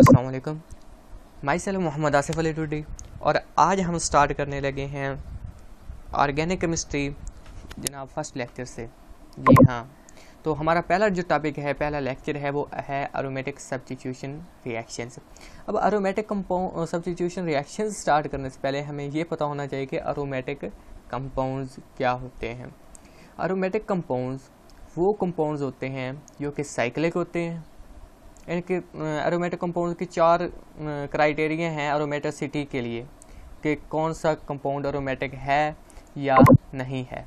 असलकम myself Mohammad Asif Ali टूडी और आज हम स्टार्ट करने लगे हैं ऑर्गेनिक केमिस्ट्री जनाब फर्स्ट लेक्चर से जी हाँ तो हमारा पहला जो टॉपिक है पहला लेक्चर है वो है अरोमेटिक सब्सटीट्यूशन रिएक्शंस अब aromatic compound substitution reactions start करने से पहले हमें ये पता होना चाहिए कि अरोमेटिक कंपाउंड्स क्या होते हैं अरोमेटिक कंपाउंड्स वो कंपाउंड्स होते हैं जो कि साइकिलिक होते हैं इनके एरोमेटिक कंपाउंड की चार क्राइटेरिया हैं एरोमेटिसिटी के लिए कि कौन सा कंपाउंड एरोमेटिक है या नहीं है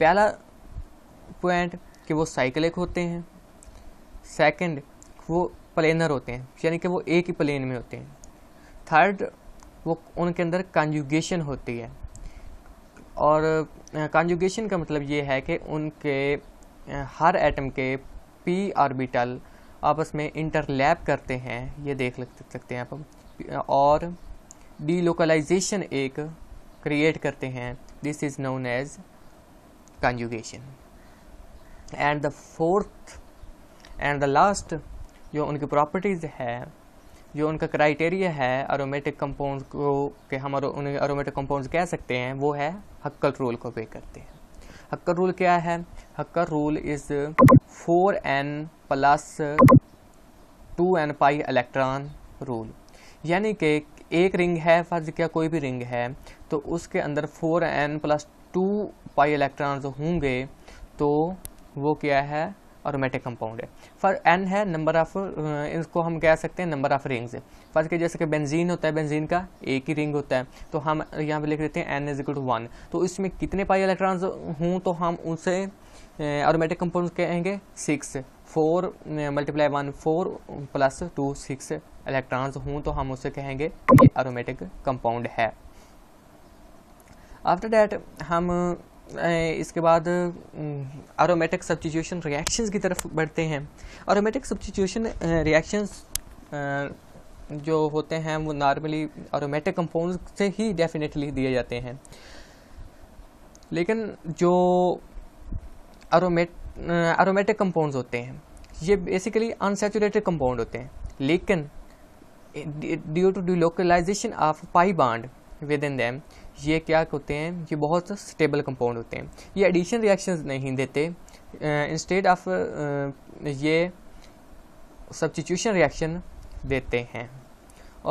पहला पॉइंट कि वो साइकिलिक होते हैं सेकंड वो प्लेनर होते हैं यानी कि वो एक ही प्लेन में होते हैं थर्ड वो उनके अंदर कंजुगेशन होती है और कंजुगेशन का मतलब ये है कि उनके हर एटम के पी ऑर्बिटल आपस में इंटरलैप करते हैं ये देख सकते हैं आप और डीलोकलाइजेशन एक क्रिएट करते हैं this is known as conjugation and the fourth and the last जो उनकी प्रॉपर्टीज़ है जो उनका क्राइटेरिया है अरोमेटिक कंपाउंड को के हम उन्हें अरोमेटिक कंपाउंड्स कह सकते हैं वो है हक्कल रोल को पे करते हैं हक्कर रूल क्या है Huckel rule is four n plus two n pi electron rule यानी कि एक रिंग है फर्ज क्या कोई भी रिंग है तो उसके अंदर four n plus two pi electron होंगे तो वो क्या है aromatic compound है फिर n है नंबर ऑफ इसको हम कह सकते हैं नंबर ऑफ रिंग्स फर्ज के जैसे कि बेंजीन होता है बेंजीन का एक ही रिंग होता है तो हम यहाँ पे लिख देते हैं n is equal to one तो इसमें कितने पाई इलेक्ट्रॉन्स हूँ तो हम उनसे अरोमेटिक कंपाउंड कहेंगे six four multiply one four plus two six electrons हूँ तो हम उसे कहेंगे ये अरोमेटिक कंपाउंड है आफ्टर डैट हम इसके बाद आरोमेटिक सब्सटीट्यूशन रिएक्शंस की तरफ बढ़ते हैं आरोमेटिक सब्सटीट्यूशन रिएक्शंस जो होते हैं वो नॉर्मली आरोमेटिक कंपाउंड से ही डेफिनेटली दिए जाते हैं लेकिन जो आरोमेट आरोमेटिक कंपाउंड्स होते हैं ये बेसिकली अनसेचुरेटेड कंपाउंड होते हैं लेकिन due to delocalisation of pi bond with in them ये क्या होते हैं ये बहुत स्टेबल कंपाउंड होते हैं ये एडिशन रिएक्शन नहीं देते इंस्टेड ऑफ ये सब्सटीट्यूशन रिएक्शन देते हैं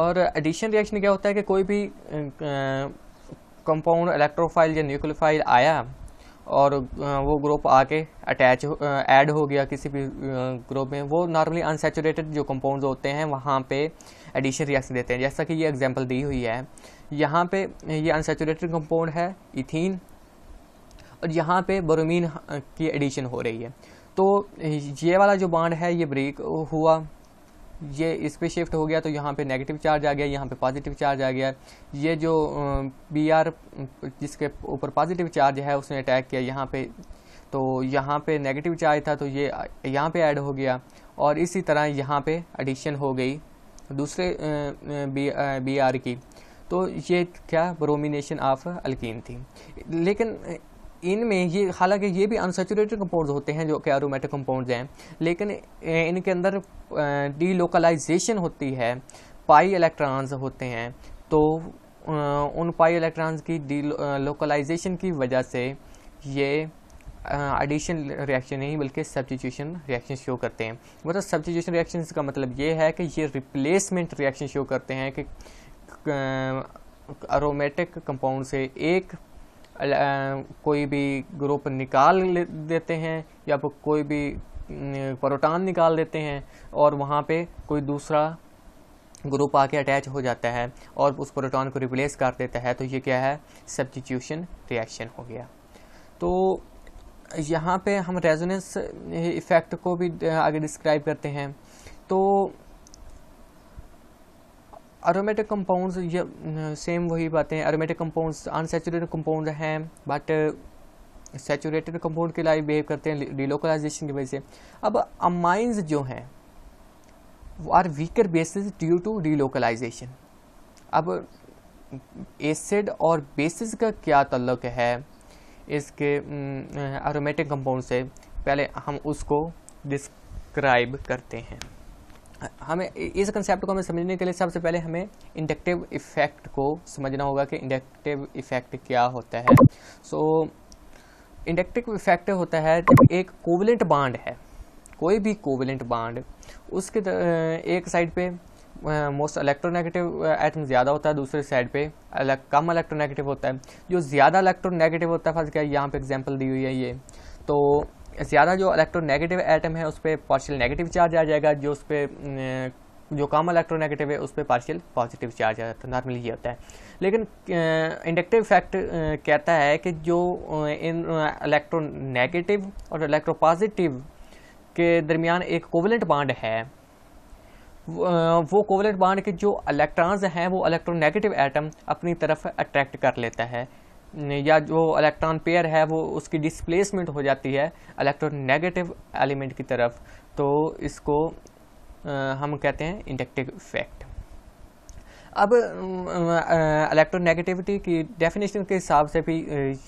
और एडिशन रिएक्शन क्या होता है कि कोई भी कंपाउंड इलेक्ट्रोफाइल या न्यूक्लियोफाइल आया और वो ग्रुप आके अटैच ऐड हो गया किसी भी ग्रुप में वो नॉर्मली अनसेचुरेटेड जो कंपाउंड्स होते हैं वहाँ पे एडिशन रिएक्शन देते हैं जैसा कि ये एग्जांपल दी हुई है यहाँ पे ये अनसेचुरेटेड कंपाउंड है इथीन और यहाँ पे ब्रोमीन uh, की एडिशन हो रही है तो ये वाला जो बाड है ये ब्रेक हुआ ये इस पर शिफ्ट हो गया तो यहाँ पे नेगेटिव चार्ज आ गया यहाँ पे पॉजिटिव चार्ज आ गया ये जो बी uh, आर जिसके ऊपर पॉजिटिव चार्ज है उसने अटैक किया यहाँ पे तो यहाँ पे नेगेटिव चार्ज था तो ये uh, यहाँ पे ऐड हो गया और इसी तरह यहाँ पे एडिशन हो गई दूसरे बी आर की तो ये क्या ब्रोमिनेशन ऑफ अल्किन थी लेकिन इनमें ये हालांकि ये भी अनसेचुरेटेड कंपाउंड्स होते हैं जो कि एरोमेटिक कंपाउंड्स हैं लेकिन इनके अंदर डी लोकलाइजेशन होती है पाई इलेक्ट्रॉन्स होते हैं तो उन पाई इलेक्ट्रॉन्स की डी लोकलाइजेशन की वजह से ये एडिशन रिएक्शन नहीं बल्कि सब्सटीट्यूशन रिएक्शन शो करते हैं मतलब सब्सटीट्यूशन रिएक्शन का मतलब ये है कि ये रिप्लेसमेंट रिएक्शन शो करते हैं कि अरोमेटिक कंपाउंड से एक कोई भी ग्रुप निकाल देते हैं या फिर कोई भी प्रोटॉन निकाल देते हैं और वहाँ पे कोई दूसरा ग्रुप आके अटैच हो जाता है और उस प्रोटॉन को रिप्लेस कर देता है तो ये क्या है सब्सटीट्यूशन रिएक्शन हो गया तो यहाँ पे हम रेजोनेंस इफ़ेक्ट को भी आगे डिस्क्राइब करते हैं तो aromatic कंपाउंड्स ये सेम वही बातें aromatic कंपाउंड्स अनसेचुरेटेड कंपाउंड हैं बट सेचुरेटेड कंपाउंड के लिए बिहेव करते हैं डिलोकलाइजेशन की वजह से अब अमाइंस जो हैं वो are weaker bases due to delocalisation अब एसिड और बेसिस का क्या तल्लक है इसके अरोमेटिक mm, कंपाउंड से पहले हम उसको डिस्क्राइब करते हैं हमें इस कंसेप्ट को हमें समझने के लिए सबसे पहले हमें इंडक्टिव इफ़ेक्ट को समझना होगा कि इंडक्टिव इफ़ेक्ट क्या होता है सो so, इंडक्टिव इफ़ेक्ट होता है जब एक कोवलेंट बाड है कोई भी कोवलेंट बाड उसके एक साइड पे मोस्ट इलेक्ट्रोनेगेटिव एटम ज़्यादा होता है दूसरे साइड पे अलग कम इलेक्ट्रोनेगेटिव होता है जो ज़्यादा इलेक्ट्रोनेगेटिव होता है फर्स्ट क्या यहाँ पे एग्जांपल दी हुई है ये तो ज़्यादा जो इलेक्ट्रोनेगेटिव एटम है उस पर पार्शियल नेगेटिव चार्ज आ जाएगा जो उस पर जो कम इलेक्ट्रोनेगेटिव है उस पर पार्शियल पॉजिटिव चार्ज आ जाता है नॉर्मली ये होता है लेकिन इंडक्टिव इफेक्ट कहता है कि जो इन इलेक्ट्रोनेगेटिव और इलेक्ट्रोपॉजिटिव के दरमियान एक कोवलेंट बाड है वो कोवलेंट बाड के जो इलेक्ट्रॉन्स हैं वो नेगेटिव एटम अपनी तरफ अट्रैक्ट कर लेता है या जो इलेक्ट्रॉन पेयर है वो उसकी डिस्प्लेसमेंट हो जाती है इलेक्ट्रॉन नेगेटिव एलिमेंट की तरफ तो इसको आ, हम कहते हैं इंडक्टिव इफेक्ट अब इलेक्ट्रोनेगेटिविटी की डेफिनेशन के हिसाब से भी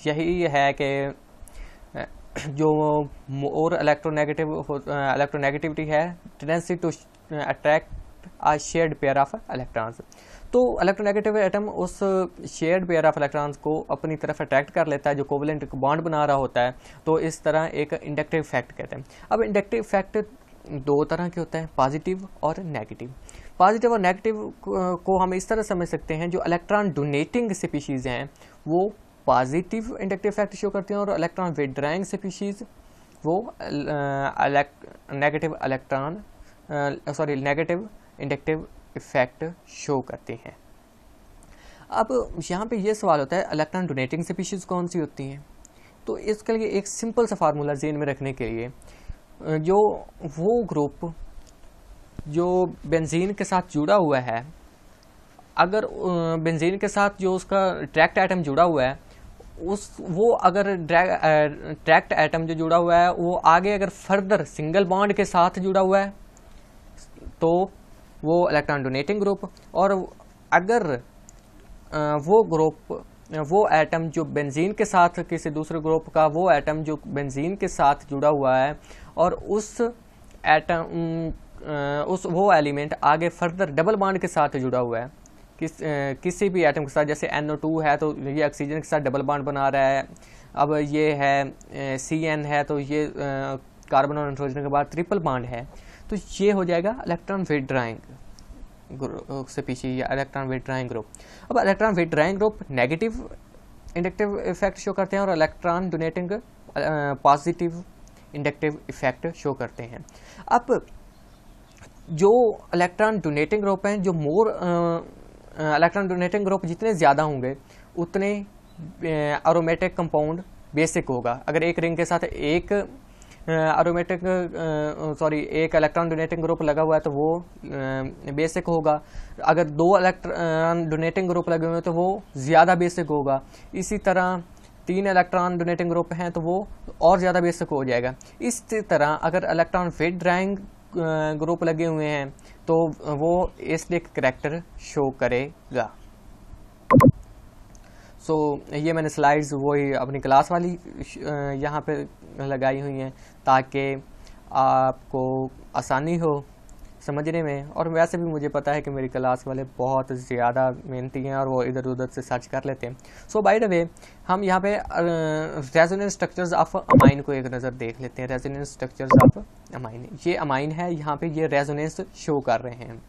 यही है कि जो और इलेक्ट्रोनेगेटिव इलेक्ट्रोनेगेटिविटी है tendency to attract or shared pair of electrons तो इलेक्ट्रोनेगेटिव एटम उस शेयर्ड पेयर ऑफ इलेक्ट्रॉन्स को अपनी तरफ अट्रैक्ट कर लेता है जो कोवलेंट बॉन्ड बना रहा होता है तो इस तरह एक इंडक्टिव इफेक्ट कहते हैं अब इंडक्टिव इफेक्ट दो तरह के होते हैं पॉजिटिव और नेगेटिव पॉजिटिव और नेगेटिव को हम इस तरह समझ सकते हैं जो इलेक्ट्रॉन डोनेटिंग स्पीशीज़ हैं वो पॉजिटिव इंडक्टिव इफेक्ट शो करती हैं और इलेक्ट्रॉन विड्राइंग स्पीशीज़ वो negative electron sorry negative inductive effect show करते हैं अब यहाँ पे ये सवाल होता है इलेक्ट्रॉन डोनेटिंग स्पीशीज़ कौन सी होती हैं तो इसके लिए एक सिंपल सा फार्मूला जेन में रखने के लिए जो वो ग्रुप जो बेंजीन के साथ जुड़ा हुआ है अगर बेंजीन के साथ जो उसका ट्रैक्ट आइटम जुड़ा हुआ है उस वो अगर ट्रैक्ट आइटम जो जुड़ा हुआ है वो आगे अगर फर्दर सिंगल बॉन्ड के साथ जुड़ा हुआ है तो वो इलेक्ट्रॉन डोनेटिंग ग्रुप और अगर वो ग्रुप वो एटम जो बेंजीन के साथ किसी दूसरे ग्रुप का वो एटम जो बेंजीन के साथ जुड़ा हुआ है और उस एटम उस वो एलिमेंट आगे फर्दर डबल बाड के साथ जुड़ा हुआ है किस किसी भी एटम के साथ जैसे NO2 है तो ये ऑक्सीजन के साथ डबल बाड बना रहा है अब ये है सी एन है तो ये कार्बन और नाइट्रोजन के बाद ट्रिपल बॉन्ड है तो ये हो जाएगा इलेक्ट्रॉन ग्रुप से पीछे या इलेक्ट्रॉन ड्राइंग ग्रुप अब electron drawing group negative inductive effect show करते हैं और electron donating positive inductive effect show करते हैं अब जो इलेक्ट्रॉन डोनेटिंग ग्रुप हैं जो मोर इलेक्ट्रॉन डोनेटिंग ग्रुप जितने ज़्यादा होंगे उतने एरोमेटिक कंपाउंड बेसिक होगा अगर एक रिंग के साथ एक एरोमेटिक सॉरी एक इलेक्ट्रॉन डोनेटिंग ग्रुप लगा हुआ है तो वो बेसिक होगा अगर दो इलेक्ट्रॉन डोनेटिंग ग्रुप लगे हुए हैं तो वो ज़्यादा बेसिक होगा इसी तरह तीन इलेक्ट्रॉन डोनेटिंग ग्रुप हैं तो वो और ज़्यादा बेसिक हो जाएगा इसी तरह अगर इलेक्ट्रॉन फिट ड्राइंग ग्रुप लगे हुए हैं तो वो इसलिए करेक्टर शो करेगा सो so, ये मैंने स्लाइड्स वही अपनी क्लास वाली यहाँ पे लगाई हुई हैं ताकि आपको आसानी हो समझने में और वैसे भी मुझे पता है कि मेरी क्लास वाले बहुत ज़्यादा मेहनती हैं और वो इधर उधर से सर्च कर लेते हैं सो बाय द वे हम यहाँ पे रेजोनेंस स्ट्रक्चर्स ऑफ अमाइन को एक नज़र देख लेते हैं रेजोनेंस स्ट्रक्चर्स ऑफ अमाइन ये अमाइन है यहाँ पे ये रेजोनेंस शो कर रहे हैं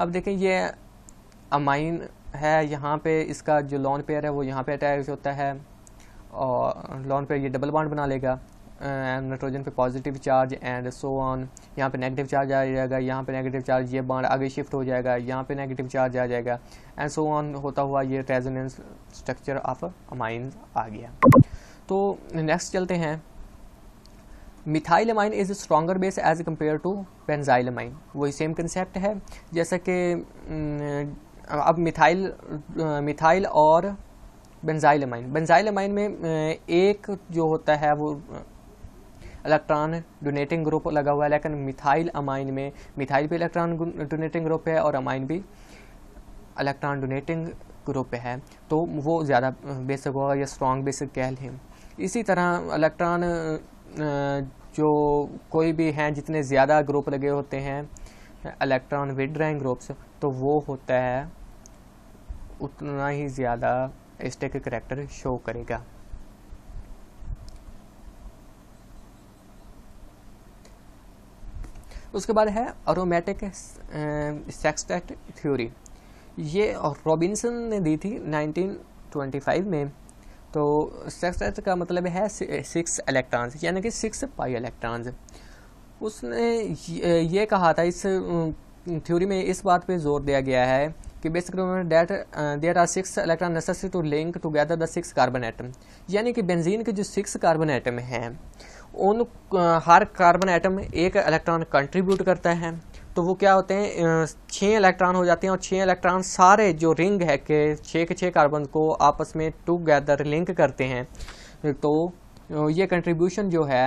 अब देखें ये अमाइन है यहाँ पर इसका जो लॉन पेयर है वो यहाँ पर अटैच होता है और लॉन्ग पेयर ये डबल बॉन्ड बना लेगा एंड नाइट्रोजन पे positive charge and so on यहाँ पे नेगेटिव चार्ज आ जाएगा यहाँ पे नेगेटिव चार्ज ये बाढ़ आगे शिफ्ट हो जाएगा यहाँ पे नेगेटिव चार्ज आ जाएगा एंड सो ऑन होता हुआ ये रेजोनेंस स्ट्रक्चर ऑफ अमाइन आ गया तो नेक्स्ट चलते हैं methyl amine is stronger base as compared to benzyl amine वही सेम कंसेप्ट है जैसा कि अब मिथाइल मिथाइल और बेंजाइल अमाइन बेंजाइल अमाइन में एक जो होता है वो इलेक्ट्रॉन डोनेटिंग ग्रुप लगा हुआ है लेकिन मिथाइल अमाइन में मिथाइल भी इलेक्ट्रॉन डोनेटिंग ग्रुप है और अमाइन भी इलेक्ट्रॉन डोनेटिंग ग्रुप है तो वो ज़्यादा बेसिक होगा या स्ट्रॉन्ग बेसिक कह लें इसी तरह इलेक्ट्रॉन जो कोई भी हैं जितने ज़्यादा ग्रुप लगे होते हैं इलेक्ट्रॉन विड्राइंग ग्रुप्स तो वो होता है उतना ही ज़्यादा स्टेक करेक्टर शो करेगा उसके बाद है अरोमेटिक सेक्सटेक्ट थ्योरी ये रॉबिन्सन ने दी थी 1925 में तो सेक्सटेट का मतलब है सिक्स इलेक्ट्रॉन्स यानी कि सिक्स पाई इलेक्ट्रॉन्स उसने ये कहा था इस थ्योरी uh, में इस बात पे जोर दिया गया है कि basically that there are six electron necessary to link together the six carbon atom यानी कि बेंजीन के जो सिक्स कार्बन एटम हैं उन हर कार्बन एटम में एक इलेक्ट्रॉन कंट्रीब्यूट करता है तो वो क्या होते हैं छः इलेक्ट्रॉन हो जाते हैं और छः इलेक्ट्रॉन सारे जो रिंग है के छः के छः कार्बन को आपस में टुगेदर लिंक करते हैं तो ये कंट्रीब्यूशन जो है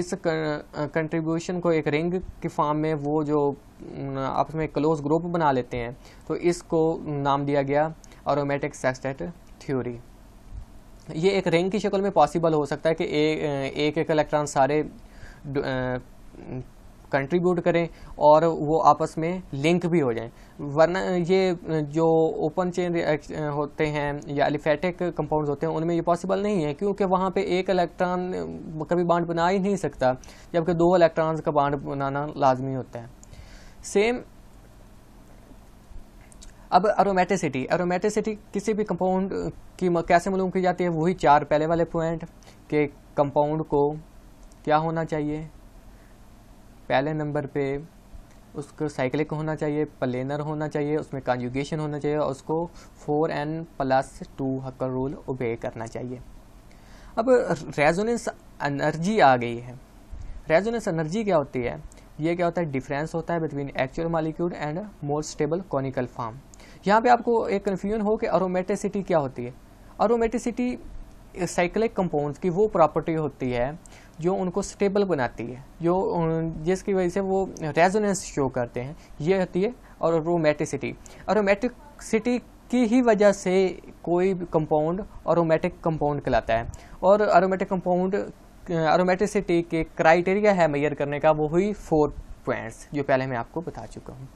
इस कंट्रीब्यूशन को एक रिंग के फॉर्म में वो जो आपस में क्लोज ग्रुप बना लेते हैं तो इसको नाम दिया गया और सेक्सटेट थ्योरी ये एक रिंग की शक्ल में पॉसिबल हो सकता है कि ए, एक एक इलेक्ट्रॉन सारे कंट्रीब्यूट करें और वो आपस में लिंक भी हो जाएं वरना ये जो ओपन चेन होते हैं या एलिफेटिक कंपाउंड्स होते हैं उनमें ये पॉसिबल नहीं है क्योंकि वहाँ पे एक इलेक्ट्रॉन कभी बांड बना ही नहीं सकता जबकि दो इलेक्ट्रॉन्स का बांड बनाना लाजमी होता है सेम अब अरोमेटिसिटी अरोमेटिसिटी किसी भी कंपाउंड की कैसे मालूम की जाती है वही चार पहले वाले पॉइंट के कंपाउंड को क्या होना चाहिए पहले नंबर पे उसको साइक्लिक होना चाहिए प्लेनर होना चाहिए उसमें कॉन्जुगेशन होना चाहिए और उसको four n plus two Huckel rule obey करना चाहिए अब रेजोनेंस एनर्जी आ गई है रेजोनेंस एनर्जी क्या होती है ये क्या होता है डिफरेंस होता है between actual molecule and more stable canonical form यहाँ पे आपको एक कन्फ्यूजन हो कि अरोमेटिसिटी क्या होती है अरोमेटिसिटी साइक्लिक कंपाउंड्स की वो प्रॉपर्टी होती है जो उनको स्टेबल बनाती है जो जिसकी वजह से वो रेजोनेंस शो करते हैं ये होती है और रोमेटिसिटी अरोमेटिसिटी की ही वजह से कोई कंपाउंड अरोमेटिक कंपाउंड कहलाता है और अरोमेटिक कंपाउंड अरोमेटिसिटी के क्राइटेरिया है मैयर करने का वो हुई फोर पॉइंट्स जो पहले मैं आपको बता चुका हूँ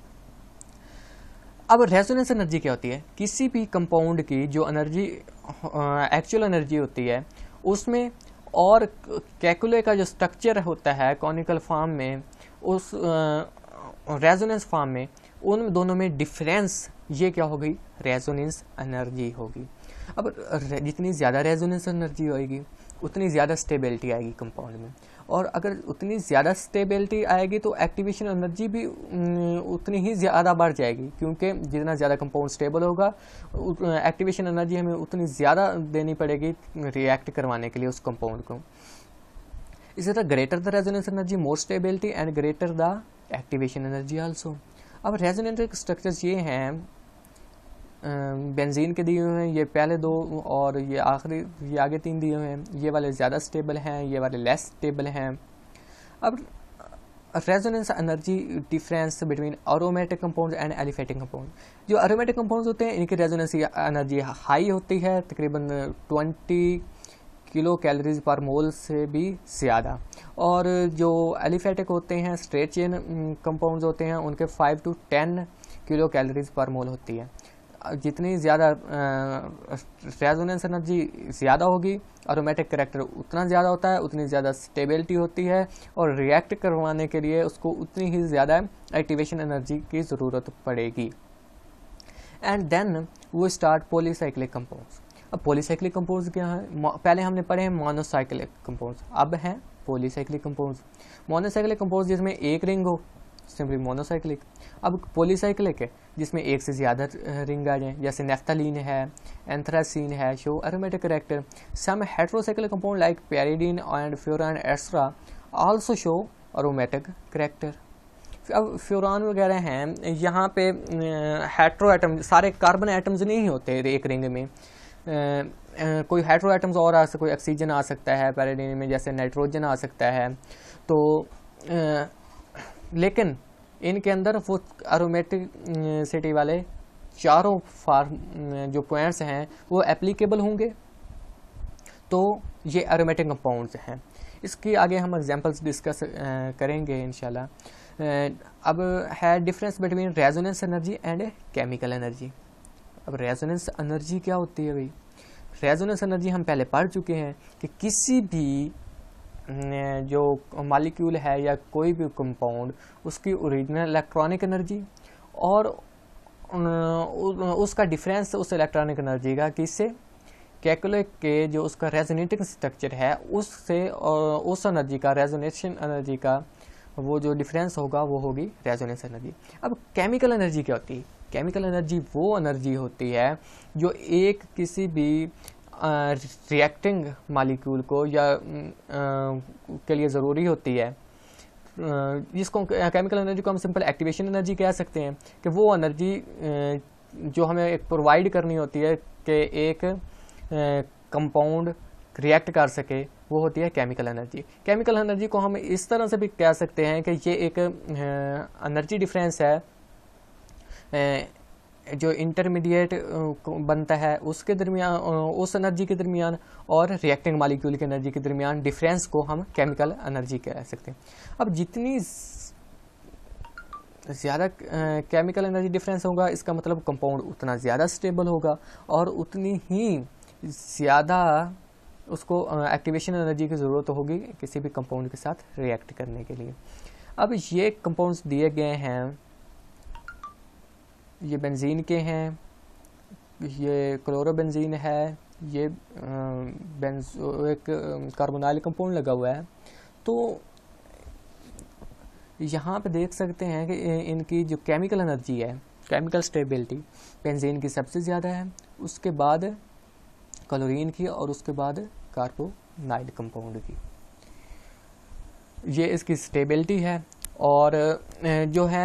अब रेजोनेंस एनर्जी क्या होती है किसी भी कंपाउंड की जो एनर्जी एक्चुअल एनर्जी होती है उसमें और कैकुले का जो स्ट्रक्चर होता है कॉनिकल फॉर्म में उस रेजोनेंस फॉर्म में उन दोनों में डिफरेंस ये क्या हो गई रेजोनेंस एनर्जी होगी अब जितनी ज़्यादा रेजोनेंस एनर्जी होगी उतनी ज़्यादा स्टेबिलिटी आएगी कंपाउंड में और अगर उतनी ज़्यादा स्टेबिलिटी आएगी तो एक्टिवेशन एनर्जी भी उतनी ही ज़्यादा बढ़ जाएगी क्योंकि जितना ज़्यादा कंपाउंड स्टेबल होगा एक्टिवेशन एनर्जी हमें उतनी ज़्यादा देनी पड़ेगी रिएक्ट करवाने के लिए उस कंपाउंड को इसी तरह greater the resonance energy more stability and greater the activation energy also अब रेजोनेंट स्ट्रक्चर्स ये हैं बेंजीन के दिए हुए हैं ये पहले दो और ये आखिरी ये आगे तीन दिए हुए हैं ये वाले ज़्यादा स्टेबल हैं ये वाले लेस स्टेबल हैं अब resonance energy difference between aromatic compound and aliphatic compound जो अरोमेटिक कंपाउंड्स होते हैं इनकी रेजोनेंस एनर्जी हाई होती है तकरीबन ट्वेंटी किलो कैलोरीज पर मोल से भी ज़्यादा और जो एलिफेटिक होते हैं स्ट्रेट चेन कंपाउंड्स होते हैं उनके five to ten kilo calories per mole होती है जितनी ज़्यादा रेजोनेंस एनर्जी ज़्यादा होगी अरोमेटिक करेक्टर उतना ज़्यादा होता है उतनी ज़्यादा स्टेबिलिटी होती है और रिएक्ट करवाने के लिए उसको उतनी ही ज़्यादा एक्टिवेशन एनर्जी की ज़रूरत पड़ेगी एंड देन वो स्टार्ट पोलीसाइक्लिक कंपाउंड्स अब पोलीसाइक्लिक कंपाउंड्स क्या है पहले हमने पढ़े हैं मोनोसाइक्लिक कंपाउंड्स अब हैं पोलीसाइक्लिक कंपाउंड्स मोनोसाइक्लिक कंपाउंड्स जिसमें एक रिंग हो सिंपली मोनोसाइक्लिक अब पोलीसाइक्लिक है जिसमें एक से ज़्यादा रिंग आ जाएँ जैसे नेफ्तालीन है एंथ्रासीन है show aromatic character some heterocyclic compound like pyridine and furan extra also show aromatic character अब फ्योरान वगैरह हैं यहाँ पे हेट्रो एटम सारे कार्बन एटम्स नहीं होते एक रिंग में कोई हाइड्रो आइटम्स और आ सकते कोई ऑक्सीजन आ सकता है पैराडीन में जैसे नाइट्रोजन आ सकता है तो आ, लेकिन इनके अंदर वो अरोमेटिक अं, सिटी वाले चारों फार्म अं, जो पॉइंट्स हैं वो एप्लीकेबल होंगे तो ये एरोमेटिक कंपाउंड्स हैं इसके आगे हम एग्जांपल्स अं, डिस्कस करेंगे इन अब है difference between resonance energy and chemical energy अब रेजोनेंस एनर्जी क्या होती है भाई रेजोनेंस एनर्जी हम पहले पढ़ चुके हैं कि किसी भी अं, जो मालिक्यूल है या कोई भी कंपाउंड उसकी ओरिजिनल इलेक्ट्रॉनिक एनर्जी और अं, उसका डिफरेंस उस इलेक्ट्रॉनिक एनर्जी का किससे कैकुलेट के जो उसका रेजोनेटिंग स्ट्रक्चर है उससे और उस एनर्जी का रेजोनेशन एनर्जी का वो जो डिफरेंस होगा वो होगी रेजोनेस एनर्जी अब केमिकल एनर्जी क्या होती है केमिकल एनर्जी वो एनर्जी होती है जो एक किसी भी रिएक्टिंग मालिक्यूल को या के लिए ज़रूरी होती है जिसको केमिकल एनर्जी को हम सिंपल एक्टिवेशन एनर्जी कह सकते हैं कि वो एनर्जी जो हमें एक प्रोवाइड करनी होती है कि एक कंपाउंड रिएक्ट कर सके वो होती है केमिकल एनर्जी केमिकल एनर्जी को हम इस तरह से भी कह सकते हैं कि ये एक एनर्जी डिफरेंस है जो इंटरमीडिएट बनता है उसके दरमियान उस एनर्जी के दरमियान और रिएक्टिंग मालिक्यूल की एनर्जी के दरमियान डिफरेंस को हम केमिकल एनर्जी कह सकते हैं अब जितनी ज़्यादा केमिकल एनर्जी डिफरेंस होगा इसका मतलब कंपाउंड उतना ज़्यादा स्टेबल होगा और उतनी ही ज़्यादा उसको एक्टिवेशन एनर्जी की ज़रूरत होगी किसी भी कंपाउंड के साथ रिएक्ट करने के लिए अब ये कंपाउंड्स दिए गए हैं ये बेंजीन के हैं ये क्लोरोबेंजीन है ये बेंजो एक कार्बोनाइल कंपाउंड लगा हुआ है तो यहाँ पे देख सकते हैं कि इनकी जो केमिकल एनर्जी है केमिकल स्टेबिलिटी बेंजीन की सबसे ज़्यादा है उसके बाद क्लोरीन की और उसके बाद कार्बोनाइल कंपाउंड की ये इसकी स्टेबिलिटी है और जो है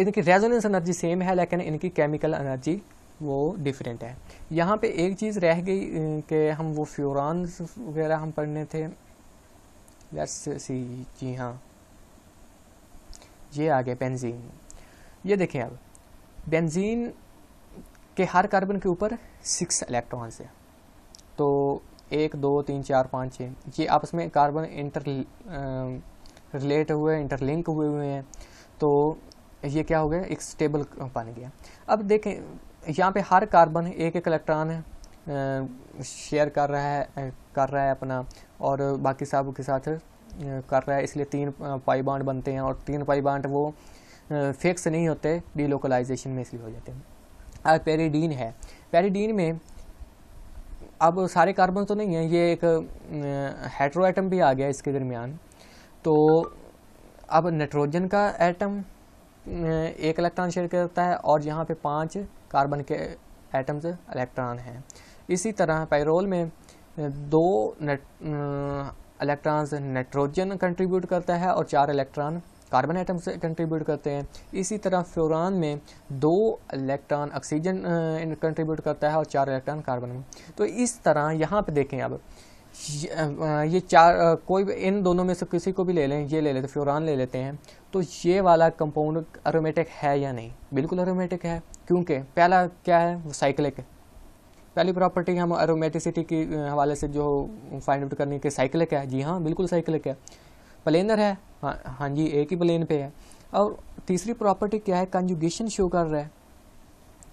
इनकी रेजोनेंस एनर्जी सेम है लेकिन इनकी केमिकल एनर्जी वो डिफरेंट है यहाँ पे एक चीज़ रह गई कि हम वो फ्यूरान वगैरह हम पढ़ने थे लेट्स सी जी हाँ ये आ गए बेंजीन ये देखें अब बेंजीन के हर कार्बन के ऊपर सिक्स इलेक्ट्रॉन्स हैं तो एक दो तीन चार पाँच छः ये आपस में कार्बन इंटर रिलेट हुए इंटरलिंक हुए हुए हैं तो ये क्या हो गया एक स्टेबल पानी गया अब देखें यहाँ पे हर कार्बन एक एक इलेक्ट्रॉन शेयर कर रहा है कर रहा है अपना और बाकी सब के साथ कर रहा है इसलिए तीन पाई बाड बनते हैं और तीन पाई बाड वो फिक्स नहीं होते डीलोकलाइजेशन में इसलिए हो जाते हैं अब पेरीडीन है पेरीडीन में अब सारे कार्बन तो नहीं है ये एक हेट्रो एटम भी आ गया इसके दरमियान तो अब नाइट्रोजन का एटम एक इलेक्ट्रॉन शेयर करता है और यहाँ पे पांच कार्बन के एटम्स इलेक्ट्रॉन हैं इसी तरह पैरोल में दो इलेक्ट्रॉन्स नाइट्रोजन कंट्रीब्यूट करता है और चार इलेक्ट्रॉन कार्बन एटम्स कंट्रीब्यूट करते हैं इसी तरह फ्लोरान में दो इलेक्ट्रॉन ऑक्सीजन कंट्रीब्यूट करता है और चार इलेक्ट्रॉन कार्बन में तो इस तरह यहाँ पर देखें अब ये चार कोई भी इन दोनों में से किसी को भी ले लें ये ले लेते फ्योरान ले लेते हैं तो ये वाला कंपाउंड अरोमेटिक है या नहीं बिल्कुल अरोमेटिक है क्योंकि पहला क्या है वो साइक्लिक पहली प्रॉपर्टी हम अरोमेटिसिटी के हवाले से जो फाइंड आउट करनी कि साइक्लिक है जी हाँ बिल्कुल साइक्लिक है प्लेनर है हाँ हाँ जी एक ही प्लेन पे है और तीसरी प्रॉपर्टी क्या है कंजुगेशन शो कर रहा है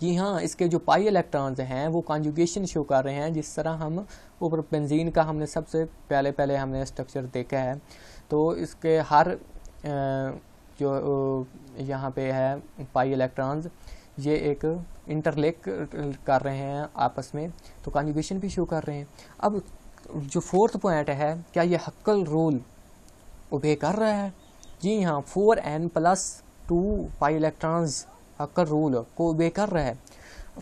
जी हाँ इसके जो पाई इलेक्ट्रॉन्स हैं वो कॉन्जुगेशन शो कर रहे हैं जिस तरह हम ऊपर बेंजीन का हमने सबसे पहले पहले हमने स्ट्रक्चर देखा है तो इसके हर जो यहाँ पे है पाई इलेक्ट्रॉन्स ये एक इंटरलेक कर रहे हैं आपस में तो कॉन्जुगेशन भी शो कर रहे हैं अब जो फोर्थ पॉइंट है क्या ये हक्कल रूल उभे कर रहा है जी हाँ four n plus two pi electrons आपका रूल को कर रहा है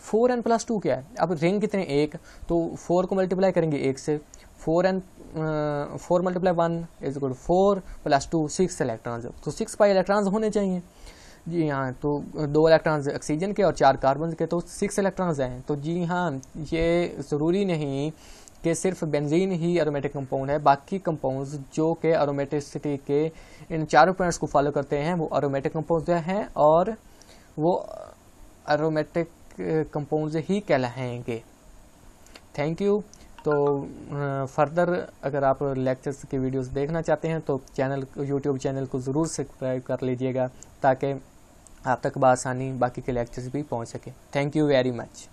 फोर एन प्लस टू क्या है अब रिंग कितने एक तो फोर को मल्टीप्लाई करेंगे एक से four n four multiply one is good four plus two six electrons तो सिक्स पाई इलेक्ट्रॉन्स होने चाहिए जी हाँ तो दो इलेक्ट्रॉन्स ऑक्सीजन के और चार कार्बन के तो सिक्स इलेक्ट्रॉन्स हैं तो जी हाँ ये ज़रूरी नहीं कि सिर्फ बेंजीन ही एरोमेटिक कंपाउंड है बाकी कंपाउंड्स जो कि एरोमेटिसिटी के इन चारों पॉइंट्स को फॉलो करते हैं वो एरोमेटिक कंपाउंड हैं और वो अरोमेटिक कंपाउंड uh, ही कहलाएंगे थैंक यू तो फर्दर uh, अगर आप लेक्चर्स की वीडियोस देखना चाहते हैं तो चैनल यूट्यूब चैनल को ज़रूर सब्सक्राइब कर लीजिएगा ताकि आप तक बसानी बाकी के लेक्चर्स भी पहुंच सके थैंक यू वेरी मच